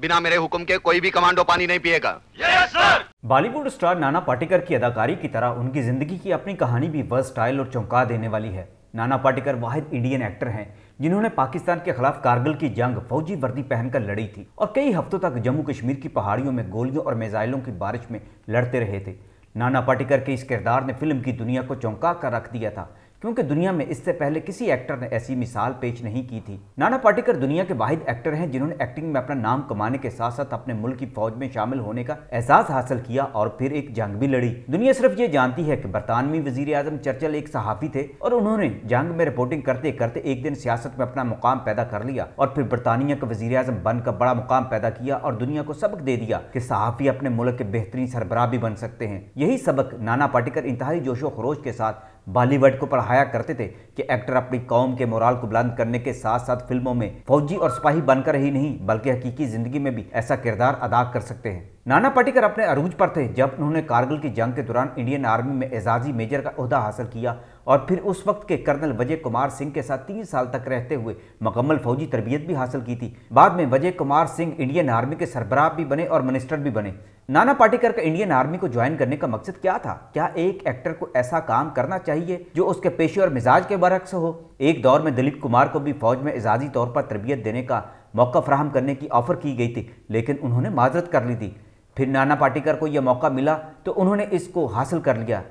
बिना मेरे हुक्म के कोई भी कमांडो पानी नहीं पिएगा yes, बॉलीवुड स्टार नाना पाटेकर की अदाकारी की तरह उनकी जिंदगी की अपनी कहानी भी वर्स स्टाइल और चौंका देने वाली है नाना पाटेकर वाहिद इंडियन एक्टर हैं जिन्होंने पाकिस्तान के खिलाफ कारगिल की जंग फौजी वर्दी पहनकर लड़ी थी और कई हफ्तों तक जम्मू कश्मीर की पहाड़ियों में गोलियों और मेजाइलों की बारिश में लड़ते रहे थे नाना पाटेकर के इस किरदार ने फिल्म की दुनिया को चौंका कर रख दिया था क्योंकि दुनिया में इससे पहले किसी एक्टर ने ऐसी मिसाल पेश नहीं की थी नाना पाटेकर दुनिया के वाहिद एक्टर हैं जिन्होंने एक्टिंग में अपना नाम कमाने के साथ साथ अपने मुल्क की फौज में शामिल होने का एहसास हासिल किया और फिर एक जंग भी लड़ी दुनिया सिर्फ ये जानती है कि बरतानवी वजीर आजम चर्चल एक सहाफी थे और उन्होंने जंग में रिपोर्टिंग करते करते एक दिन सियासत में अपना मुकाम पैदा कर लिया और फिर बरतानिया का वजी आजम बनकर बड़ा मुकाम पैदा किया और दुनिया को सबक दे दिया की सहाफी अपने मुल्क के बेहतरीन सरबराह भी बन सकते हैं यही सबक नाना पाटेकर इंतहाई जोशो खरोश के साथ बॉलीवुड को पढ़ाया करते थे कि एक्टर अपनी कौम के मोराल को बुलंद करने के साथ साथ फिल्मों में फौजी और सिपाही बनकर ही नहीं बल्कि हकीकी जिंदगी में भी ऐसा किरदार अदा कर सकते हैं नाना पाटेकर अपने अरूज पर थे जब उन्होंने कारगिल की जंग के दौरान इंडियन आर्मी में एजाजी मेजर का अहदा हासिल किया और फिर उस वक्त के कर्नल वजय कुमार सिंह के साथ तीन साल तक रहते हुए मुकम्मल फौजी तरबियत भी हासिल की थी बाद में वजय कुमार सिंह इंडियन आर्मी के सरबराह भी बने और मिनिस्टर भी बने नाना पाटेकर का इंडियन आर्मी को ज्वाइन करने का मकसद क्या था क्या एक एक्टर को ऐसा काम करना चाहिए जो उसके पेशे और मिजाज के बरक्स हो एक दौर में दिलीप कुमार को भी फौज में एजाजी तौर पर तरबियत देने का मौका फ्राहम करने की ऑफर की गई थी लेकिन उन्होंने माजरत कर ली थी फिर नाना पाटेकर को यह मौका मिला तो उन्होंने इसको हासिल कर लिया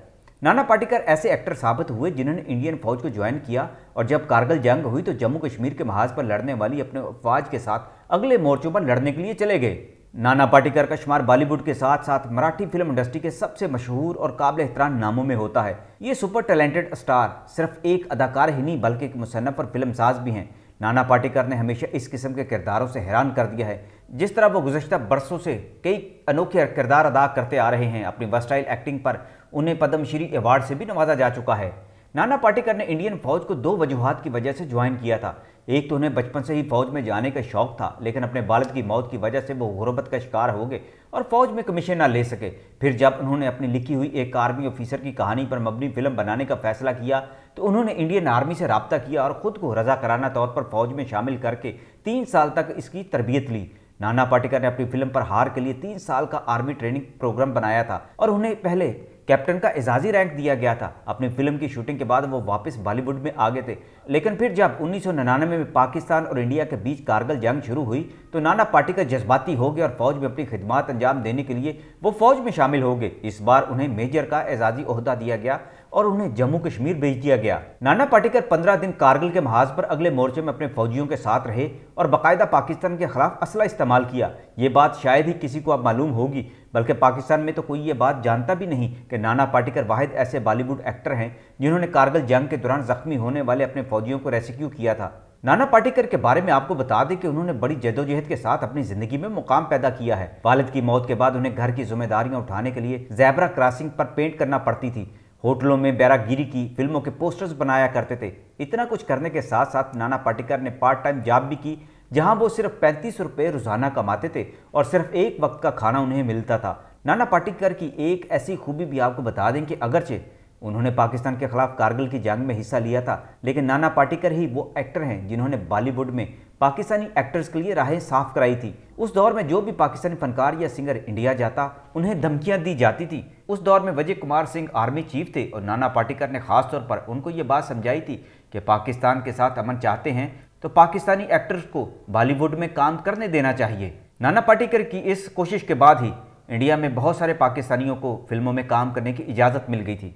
नाना पाटेकर ऐसे एक्टर साबित हुए जिन्होंने इंडियन फौज को ज्वाइन किया और जब कारगिल जंग हुई तो जम्मू कश्मीर के महाज पर लड़ने वाली अपने अफवाज के साथ अगले मोर्चों पर लड़ने के लिए चले गए नाना पाटीकर का शुमार बॉलीवुड के साथ साथ मराठी फिल्म इंडस्ट्री के सबसे मशहूर और काबिल एहतराम नामों में होता है ये सुपर टैलेंटेड स्टार सिर्फ एक अदाकार ही नहीं बल्कि एक मुसनफ़ और फिल्म साज भी हैं नाना पाटिकर ने हमेशा इस किस्म के किरदारों से हैरान कर दिया है जिस तरह वो गुजशत बरसों से कई अनोखे किरदार अदा करते आ रहे हैं अपनी वर्स्टाइल एक्टिंग पर उन्हें पद्मश्री अवार्ड से भी नवाजा जा चुका है नाना पाटिकर ने इंडियन फौज को दो वजूहत की वजह से ज्वाइन किया था एक तो उन्हें बचपन से ही फौज में जाने का शौक था लेकिन अपने बालद की मौत की वजह से वो गुरबत का शिकार हो गए और फौज में कमीशन ना ले सके फिर जब उन्होंने अपनी लिखी हुई एक आर्मी ऑफिसर की कहानी पर मबनी फिल्म बनाने का फैसला किया तो उन्होंने इंडियन आर्मी से रबता किया और ख़ुद को कराना तौर पर फौज में शामिल करके तीन साल तक इसकी तरबियत ली नाना पाटेकर ने अपनी फिल्म पर हार के लिए तीन साल का आर्मी ट्रेनिंग प्रोग्राम बनाया था और उन्हें पहले कैप्टन का एजाजी रैंक दिया गया था अपने फिल्म की शूटिंग के बाद वो वापस बॉलीवुड में आ गए थे लेकिन फिर जब उन्नीस में पाकिस्तान और इंडिया के बीच कारगिल जंग शुरू हुई तो नाना का जज्बाती हो गए और फौज में अपनी खिदमात अंजाम देने के लिए वो फौज में शामिल हो गए इस बार उन्हें मेजर का एजाजी अहदा दिया गया और उन्हें जम्मू कश्मीर भेज दिया गया नाना पाटेकर पंद्रह दिन कारगिल के महाज पर अगले मोर्चे में अपने फौजियों के साथ रहे और बाकायदा पाकिस्तान के खिलाफ असला इस्तेमाल किया ये बात शायद ही किसी को अब मालूम होगी बल्कि पाकिस्तान में तो कोई ये बात जानता भी नहीं कि नाना पाटेकर वाहिद ऐसे बॉलीवुड एक्टर हैं जिन्होंने कारगिल जंग के दौरान जख्मी होने वाले अपने फौजियों को रेस्क्यू किया था नाना पाटेकर के बारे में आपको बता दें कि उन्होंने बड़ी जदोजहद के साथ अपनी जिंदगी में मुकाम पैदा किया है वालिद की मौत के बाद उन्हें घर की जिम्मेदारियां उठाने के लिए जैबरा क्रॉसिंग पर पेंट करना पड़ती थी होटलों में बैरागिरी की फिल्मों के पोस्टर्स बनाया करते थे इतना कुछ करने के साथ साथ नाना पाटेकर ने पार्ट टाइम जॉब भी की जहां वो सिर्फ पैंतीस रुपये रोजाना कमाते थे और सिर्फ एक वक्त का खाना उन्हें मिलता था नाना पाटेकर की एक ऐसी खूबी भी आपको बता दें कि अगरचे उन्होंने पाकिस्तान के खिलाफ कारगिल की जंग में हिस्सा लिया था लेकिन नाना पाटेकर ही वो एक्टर हैं जिन्होंने बॉलीवुड में पाकिस्तानी एक्टर्स के लिए राहें साफ कराई थी उस दौर में जो भी पाकिस्तानी फनकार या सिंगर इंडिया जाता उन्हें धमकियां दी जाती थी उस दौर में वजय कुमार सिंह आर्मी चीफ थे और नाना पाटिकर ने खास तौर पर उनको ये बात समझाई थी कि पाकिस्तान के साथ अमन चाहते हैं तो पाकिस्तानी एक्टर्स को बॉलीवुड में काम करने देना चाहिए नाना पाटिकर की इस कोशिश के बाद ही इंडिया में बहुत सारे पाकिस्तानियों को फिल्मों में काम करने की इजाज़त मिल गई थी